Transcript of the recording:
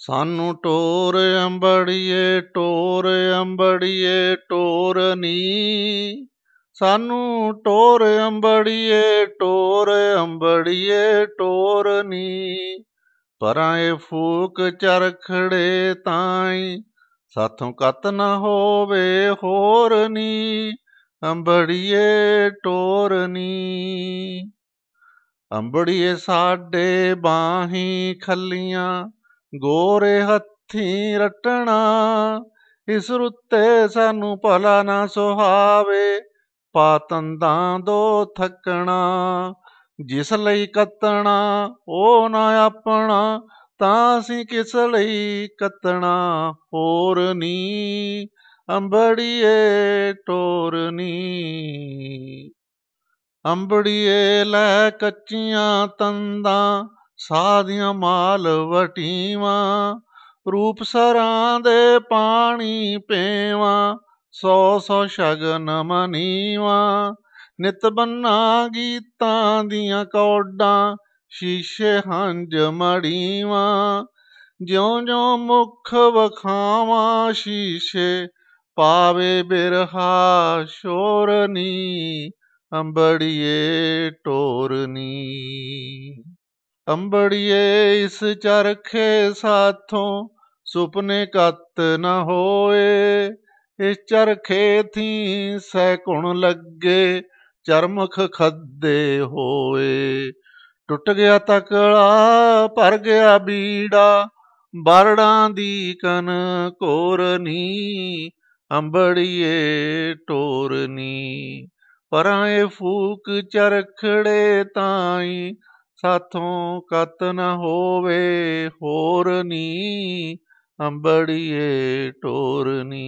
ਸਾਨੂੰ ਟੋਰ ਅੰਬੜੀਏ ਟੋਰ ਅੰਬੜੀਏ ਟੋਰ ਨੀ ਸਾਨੂੰ ਟੋਰ ਅੰਬੜੀਏ ਟੋਰ ਅੰਬੜੀਏ ਟੋਰ ਨੀ ਪਰਾਂ ਫੂਕ ਚਰਖੜੇ ਤਾਈ ਸਾਥੋਂ ਕਤ ਨਾ ਹੋਵੇ ਹੋਰ ਨੀ ਅੰਬੜੀਏ ਟੋਰ ਨੀ ਅੰਬੜੀਏ ਸਾਡੇ ਬਾਹੀ ਖੱਲੀਆਂ ਗੋਰੇ ਹੱਥੀ ਰਟਣਾ ਇਸ ਰੁੱਤੇ ਸਾਨੂੰ ਭਲਾ ਨਾ ਸੁਹਾਵੇ ਪਾਤੰਦਾਂ ਦੋ ਥੱਕਣਾ ਜਿਸ ਲਈ ਕੱਤਣਾ ਉਹ ਨਾ ਆਪਣਾ ਤਾਂ ਅਸੀਂ ਕਿਸ ਲਈ ਕੱਤਣਾ ਹੋਰ ਨੀ ਅੰਬੜੀਏ ਟੋਰਨੀ ਅੰਬੜੀਏ ਲੈ ਕੱਚੀਆਂ ਤੰਦਾਂ ਸਾਧੀਆਂ ਮਾਲ ਵਟੀਵਾ ਰੂਪ ਸਰਾਂ ਦੇ ਪਾਣੀ ਪੇਵਾ ਸੋ ਸੋ ਸ਼ਗਨ ਮਨੀਵਾ ਨਿਤ ਬੰਨਾ ਗੀਤਾਂ ਦੀਆਂ ਕੌਡਾਂ ਸ਼ੀਸ਼ੇ ਹੰਜ ਮੜੀਵਾ ਜਿਉਂ ਜਿਉਂ ਮੁਖ ਵਖਾਵਾ ਸ਼ੀਸ਼ੇ ਪਾਵੇ ਬਿਰਹਾ ਸ਼ੋਰਨੀ ਅੰਬੜੀਏ ਟੋਰਨੀ ਅੰਬੜੀਏ ਇਸ ਚਰਖੇ ਸਾਥੋਂ ਸੁਪਨੇ ਕੱਤ ਨਾ ਹੋਏ ਇਸ ਚਰਖੇ ਥੀ ਕੁਣ ਲੱਗੇ ਚਰਮਖ ਖੱਦੇ ਹੋਏ ਟੁੱਟ ਗਿਆ ਤਕਲਾ ਭਰ ਗਿਆ ਬੀੜਾ ਬਰੜਾਂ ਦੀ ਕਨ ਕੋਰਨੀ ਅੰਬੜੀਏ ਟੋਰਨੀ ਪਰਾਂ ਇਹ ਫੂਕ ਚਰਖੜੇ ਤਾਈ ਸਾਥੋਂ ਕਤ ਨ ਹੋਵੇ ਹੋਰ ਨੀ ਅੰਬੜੀਏ ਟੋਰਨੀ